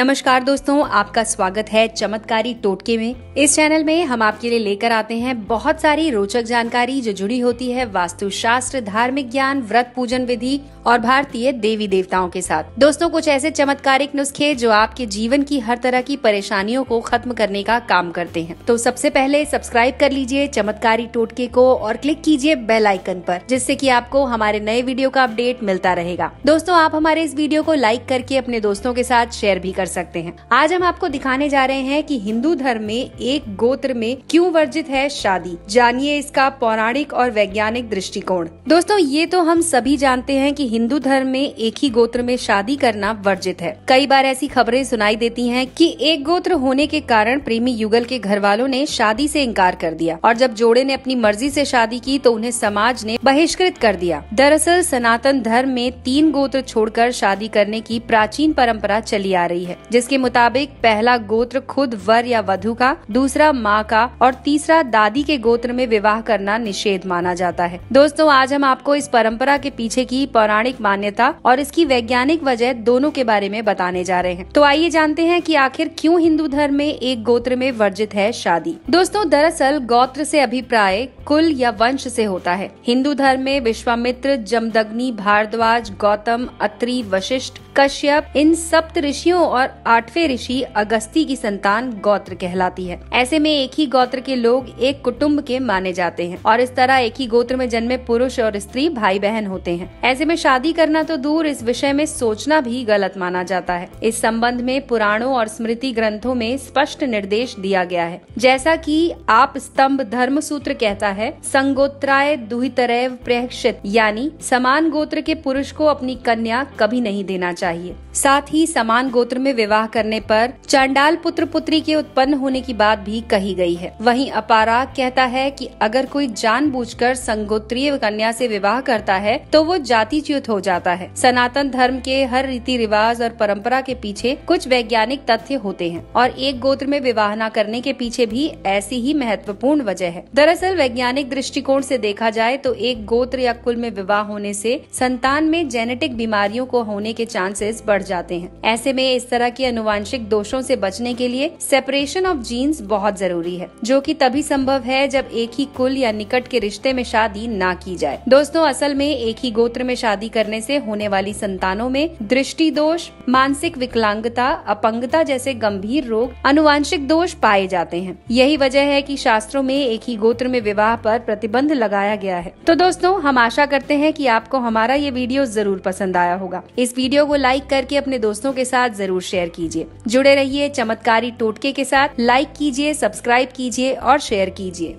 नमस्कार दोस्तों आपका स्वागत है चमत्कारी टोटके में इस चैनल में हम आपके लिए लेकर आते हैं बहुत सारी रोचक जानकारी जो जुड़ी होती है वास्तुशास्त्र धार्मिक ज्ञान व्रत पूजन विधि और भारतीय देवी देवताओं के साथ दोस्तों कुछ ऐसे चमत्कारिक नुस्खे जो आपके जीवन की हर तरह की परेशानियों को खत्म करने का काम करते हैं तो सबसे पहले सब्सक्राइब कर लीजिए चमत्कारी टोटके को और क्लिक कीजिए बेल आइकन पर जिससे की आपको हमारे नए वीडियो का अपडेट मिलता रहेगा दोस्तों आप हमारे इस वीडियो को लाइक करके अपने दोस्तों के साथ शेयर भी कर कर सकते हैं आज हम आपको दिखाने जा रहे हैं कि हिंदू धर्म में एक गोत्र में क्यों वर्जित है शादी जानिए इसका पौराणिक और वैज्ञानिक दृष्टिकोण दोस्तों ये तो हम सभी जानते हैं कि हिंदू धर्म में एक ही गोत्र में शादी करना वर्जित है कई बार ऐसी खबरें सुनाई देती हैं कि एक गोत्र होने के कारण प्रेमी युगल के घर वालों ने शादी से इनकार कर दिया और जब जोड़े ने अपनी मर्जी से शादी की तो उन्हें समाज ने बहिष्कृत कर दिया दरअसल सनातन धर्म में तीन गोत्र छोड़कर शादी करने की प्राचीन परंपरा चली आ रही है है जिसके मुताबिक पहला गोत्र खुद वर या वधु का दूसरा माँ का और तीसरा दादी के गोत्र में विवाह करना निषेध माना जाता है दोस्तों आज हम आपको इस परंपरा के पीछे की पौराणिक मान्यता और इसकी वैज्ञानिक वजह दोनों के बारे में बताने जा रहे हैं तो आइए जानते हैं की आखिर क्यूँ हिंदू धर्म में एक गोत्र में वर्जित है शादी दोस्तों दरअसल गोत्र से अभिप्राय कुल या वंश से होता है हिंदू धर्म में विश्वामित्र जमदग्नि भारद्वाज गौतम अत्रि वशिष्ठ कश्यप इन सप्त ऋषियों और और आठवें ऋषि अगस्ती की संतान गोत्र कहलाती है ऐसे में एक ही गोत्र के लोग एक कुटुम्ब के माने जाते हैं और इस तरह एक ही गोत्र में जन्मे पुरुष और स्त्री भाई बहन होते हैं ऐसे में शादी करना तो दूर इस विषय में सोचना भी गलत माना जाता है इस संबंध में पुराणों और स्मृति ग्रंथों में स्पष्ट निर्देश दिया गया है जैसा की आप स्तंभ धर्म सूत्र कहता है संगोत्राय दुहितरव प्रहक्षित यानी समान गोत्र के पुरुष को अपनी कन्या कभी नहीं देना चाहिए साथ ही समान गोत्र में विवाह करने पर चांडाल पुत्र पुत्री के उत्पन्न होने की बात भी कही गई है वहीं अपारा कहता है कि अगर कोई जानबूझकर संगोत्रीय कन्या से विवाह करता है तो वो जातिच्युत हो जाता है सनातन धर्म के हर रीति रिवाज और परंपरा के पीछे कुछ वैज्ञानिक तथ्य होते हैं और एक गोत्र में विवाह न करने के पीछे भी ऐसी ही महत्वपूर्ण वजह है दरअसल वैज्ञानिक दृष्टिकोण से देखा जाए तो एक गोत्र या कुल में विवाह होने से संतान में जेनेटिक बीमारियों को होने के चांसेस बढ़ जाते हैं ऐसे में इस तरह की अनुवांशिक दोषों से बचने के लिए सेपरेशन ऑफ जीन्स बहुत जरूरी है जो कि तभी संभव है जब एक ही कुल या निकट के रिश्ते में शादी ना की जाए दोस्तों असल में एक ही गोत्र में शादी करने से होने वाली संतानों में दृष्टि दोष मानसिक विकलांगता अपंगता जैसे गंभीर रोग अनुवांशिक दोष पाए जाते हैं यही वजह है कि शास्त्रों में एक ही गोत्र में विवाह पर प्रतिबंध लगाया गया है तो दोस्तों हम आशा करते हैं कि आपको हमारा ये वीडियो जरूर पसंद आया होगा इस वीडियो को लाइक करके अपने दोस्तों के साथ जरूर शेयर कीजिए जुड़े रहिए चमत्कारी टोटके के साथ लाइक कीजिए सब्सक्राइब कीजिए और शेयर कीजिए